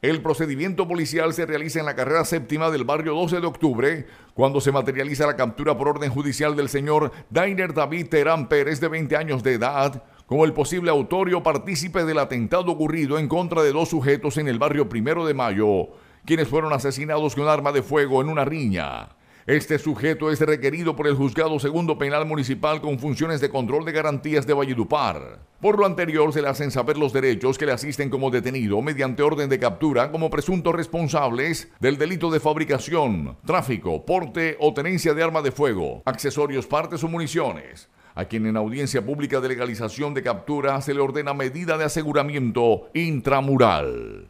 El procedimiento policial se realiza en la carrera séptima del barrio 12 de octubre, cuando se materializa la captura por orden judicial del señor Dainer David Terán Pérez, de 20 años de edad, como el posible autor o partícipe del atentado ocurrido en contra de dos sujetos en el barrio Primero de Mayo, quienes fueron asesinados con arma de fuego en una riña. Este sujeto es requerido por el Juzgado Segundo Penal Municipal con funciones de control de garantías de Valledupar. Por lo anterior, se le hacen saber los derechos que le asisten como detenido mediante orden de captura como presuntos responsables del delito de fabricación, tráfico, porte o tenencia de arma de fuego, accesorios, partes o municiones a quien en audiencia pública de legalización de captura se le ordena medida de aseguramiento intramural.